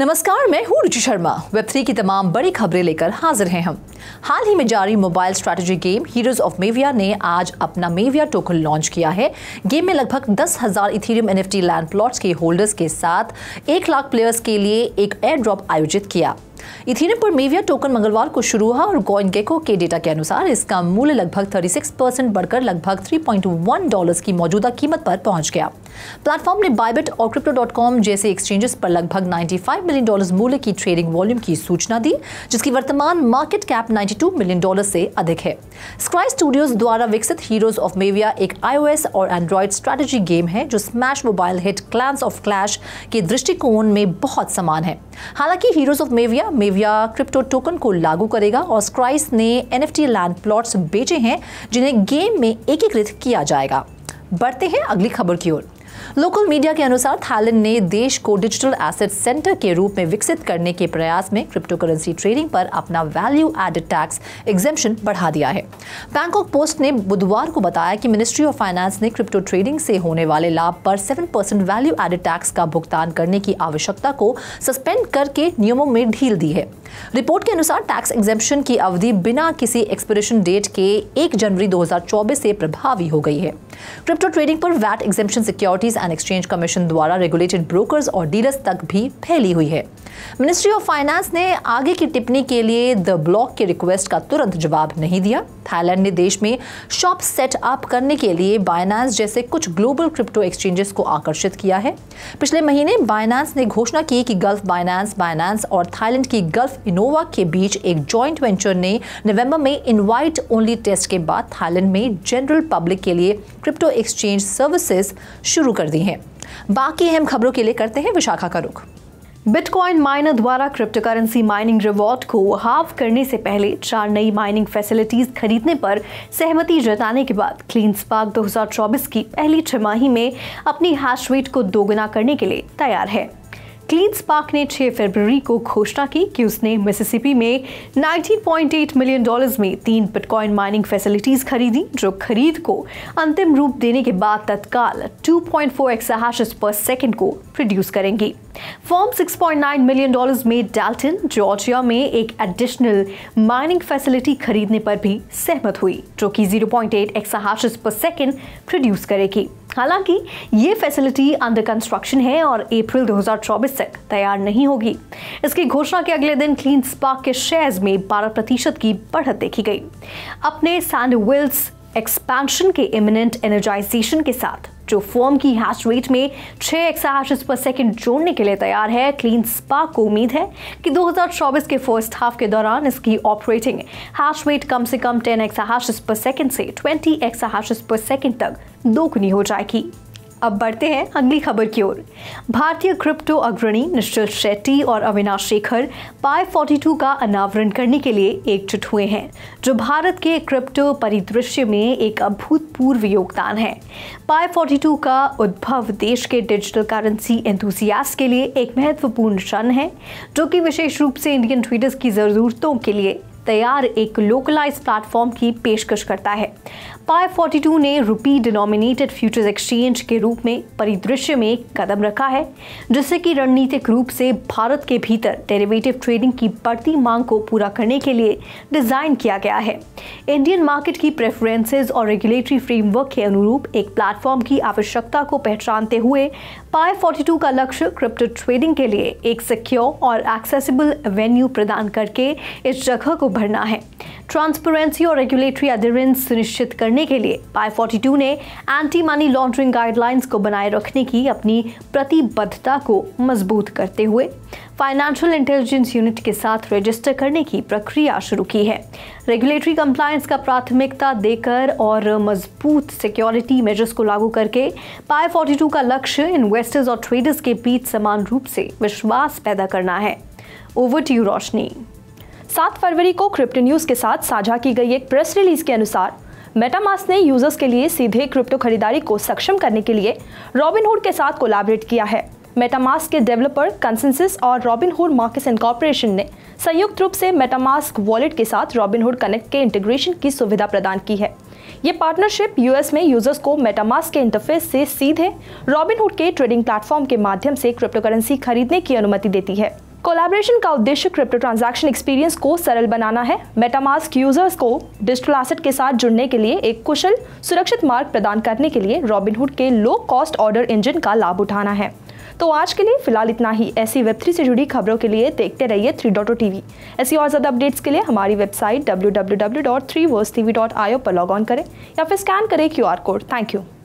नमस्कार मैं हूं रुचि शर्मा वेब थ्री की तमाम बड़ी खबरें लेकर हाजिर हैं हम हाल ही में जारी mobile strategy game Heroes of Mavia ने आज अपना मेविया टोकन लॉन्च किया है गेम में लगभग दस हजार इथीरियम एनएफटी लैंड प्लॉट्स के होल्डर्स के साथ एक लाख प्लेयर्स के लिए एक एयर ड्रॉप आयोजित किया इथेरियम पर मेविया टोकन मंगलवार को शुरू हुआ और गोइन गेको के डेटा के अनुसार इसका मूल्य लगभग 36 परसेंट बढ़कर लगभग 3.1 डॉलर्स की मौजूदा कीमत पर पहुंच गया प्लेटफॉर्म ने बायबिट और क्रिप्टो जैसे एक्सचेंजेस पर लगभग 95 मिलियन डॉलर्स मूल्य की ट्रेडिंग वॉल्यूम की सूचना दी जिसकी वर्तमान मार्केट कैप 92 मिलियन डॉलर से अधिक है स्क्राई स्टूडियोज द्वारा विकसित हीरोज ऑफ मेविया एक आईओएस और एंड्रॉयड स्ट्रेटेजी गेम है जो smash mobile hit clans of clash के दृष्टिकोण में बहुत समान है हालांकि heroes of Mavia Mavia crypto token को लागू करेगा और स्क्राइस ने एनएफटी लैंड प्लॉट्स बेचे हैं जिन्हें गेम में एकीकृत किया जाएगा बढ़ते हैं अगली खबर की ओर लोकल मीडिया के अनुसार थाईलैंड ने देश को डिजिटल एसेट सेंटर के रूप में विकसित करने के प्रयास में क्रिप्टो करेंसी ट्रेडिंग पर अपना वैल्यू एडेड टैक्स एग्जेम्पन बढ़ा दिया है बैंकॉक पोस्ट ने बुधवार को बताया कि मिनिस्ट्री ऑफ फाइनेंस ने क्रिप्टो ट्रेडिंग से होने वाले लाभ पर seven percent value added tax का भुगतान करने की आवश्यकता को सस्पेंड करके नियमों में ढील दी है रिपोर्ट के अनुसार टैक्स एग्जेम्पन की अवधि बिना किसी एक्सपिरेशन डेट के एक जनवरी दो से प्रभावी हो गई है क्रिप्टो ट्रेडिंग पर VAT exemption security securities and exchange commission द्वारा रेगुलेटेड ब्रोकर्स और डीलर्स तक भी फैली हुई है मिनिस्ट्री ऑफ फाइनेंस ने आगे की टिप्पणी के लिए द ब्लॉक के रिक्वेस्ट का तुरंत जवाब नहीं दिया थाईलैंड ने देश में शॉप सेट अप करने के लिए बायनांस जैसे कुछ ग्लोबल क्रिप्टो एक्सचेंजेस को आकर्षित किया है पिछले महीने बायनांस ने घोषणा की कि गल्फ बायनांस बायनांस और थाईलैंड की गल्फ इनोवा के बीच एक जॉइंट वेंचर ने नवंबर में इनवाइट ओनली टेस्ट के बाद थाईलैंड में जनरल पब्लिक के लिए क्रिप्टो एक्सचेंज सर्विसेज शुरू कर दी हैं बाकी अहम खबरों के लिए करते हैं विशाखा का रुख बिटकॉइन माइनर द्वारा क्रिप्टोकरेंसी माइनिंग रिवॉर्ड को हाफ करने से पहले चार नई माइनिंग फैसिलिटीज खरीदने पर सहमति जताने के बाद क्लीन स्पार्क 2024 की पहली छमाही में अपनी हैश रेट को दोगुना करने के लिए तैयार है क्लीन स्पार्क ने 6 फरवरी को घोषणा की कि उसने मिसिसिपी में 19.8 मिलियन डॉलर्स में तीन बिटकॉइन माइनिंग फैसिलिटीज खरीदी जो खरीद को अंतिम रूप देने के बाद तत्काल 2.4 पॉइंट पर सेकेंड को प्रोड्यूस करेंगी फॉर्म 6.9 मिलियन डॉलर्स में डाल्टन जॉर्जिया में एक एडिशनल माइनिंग फैसिलिटी खरीदने पर भी सहमत हुई जो कि 0.8 पॉइंट पर सेकेंड प्रोड्यूस करेगी हालांकि ये फैसिलिटी अंडर कंस्ट्रक्शन है और अप्रैल 2024 तक तैयार नहीं होगी इसकी घोषणा के अगले दिन क्लीन स्पार्क के शेयर्स में 12 प्रतिशत की बढ़त देखी गई अपने सैंडविल्स एक्सपेंशन के इमिनेंट एनर्जाइजेशन के साथ जो फॉर्म की हैश रेट में छः एक्साहैशेस पर सेकेंड जोड़ने के लिए तैयार है क्लीन स्पा को उम्मीद है कि 2024 के फर्स्ट हाफ के दौरान इसकी ऑपरेटिंग हैश रेट कम से कम 10 एक्साहैशेस पर सेकेंड से 20 एक्साहैशेस पर सेकेंड तक दोगुनी हो जाएगी अब बढ़ते हैं अगली खबर की ओर भारतीय क्रिप्टो अग्रणी निश्चल शेट्टी और अविनाश शेखर पाई 42 का अनावरण करने के लिए एकजुट हुए हैं जो भारत के क्रिप्टो परिदृश्य में एक अभूतपूर्व योगदान है पाई 42 का उद्भव देश के डिजिटल करेंसी एंथुसियास के लिए एक महत्वपूर्ण क्षण है जो कि विशेष रूप से इंडियन ट्विटर्स की ज़रूरतों के लिए तैयार एक लोकलाइज प्लेटफॉर्म की पेशकश करता है पाए टू ने रुपी डिनोमिनेटेड फ्यूचर्स एक्सचेंज के रूप में परिदृश्य में कदम रखा है जिससे कि रणनीतिक रूप से भारत के भीतर डेरिवेटिव ट्रेडिंग की बढ़ती मांग को पूरा करने के लिए डिज़ाइन किया गया है इंडियन मार्केट की प्रेफरेंसेज और रेगुलेटरी फ्रेमवर्क के अनुरूप एक प्लेटफॉर्म की आवश्यकता को पहचानते हुए पाए टू का लक्ष्य क्रिप्टो ट्रेडिंग के लिए एक सिक्योर और एक्सेसिबल वेन्यू प्रदान करके इस जगह को भरना है ट्रांसपेरेंसी और रेगुलेटरी एडरेंस सुनिश्चित करने के लिए पाई टू ने एंटी मनी लॉन्ड्रिंग गाइडलाइंस को बनाए रखने की अपनी प्रतिबद्धता को मजबूत करते हुए फाइनेंशियल इंटेलिजेंस यूनिट के साथ रजिस्टर करने की प्रक्रिया शुरू की है रेगुलेटरी कंप्लायंस का प्राथमिकता देकर और मजबूत सिक्योरिटी मेजर्स को लागू करके पाए फोर्टी टू का लक्ष्य इन्वेस्टर्स और ट्रेडर्स के बीच समान रूप से विश्वास पैदा करना है ओवर टू रोशनी सात फरवरी को क्रिप्टो न्यूज के साथ साझा की गई एक प्रेस रिलीज के अनुसार मेटामास ने यूजर्स के लिए सीधे क्रिप्टो खरीदारी को सक्षम करने के लिए रॉबिनहुड के साथ कोलैबोरेट किया है मेटामास के डेवलपर कंसेंसिस और रॉबिनहुड मार्केट इनकॉर्पोरेशन ने संयुक्त रूप से मेटामास्क वॉलेट के साथ रॉबिनहुड कनेक्ट के इंटीग्रेशन की सुविधा प्रदान की है ये पार्टनरशिप यूएस में यूजर्स को मेटामास्क के इंटरफेस से सीधे रॉबिनहुड के ट्रेडिंग प्लेटफॉर्म के माध्यम से क्रिप्टोकरेंसी खरीदने की अनुमति देती है कोलैबोरेशन का उद्देश्य क्रिप्टो ट्रांजैक्शन एक्सपीरियंस को सरल बनाना है मेटामास्क यूजर्स को डिजिटल एसेट के साथ जुड़ने के लिए एक कुशल सुरक्षित मार्ग प्रदान करने के लिए रॉबिनहुड के लो कॉस्ट ऑर्डर इंजन का लाभ उठाना है तो आज के लिए फिलहाल इतना ही ऐसी वेब थ्री से जुड़ी खबरों के लिए देखते रहिए थ्री डॉटो टीवी ऐसी और ज़्यादा अपडेट्स के लिए हमारी website W W W dot three verse T V dot I O पर लॉग ऑन करें या फिर स्कैन करें Q R code thank you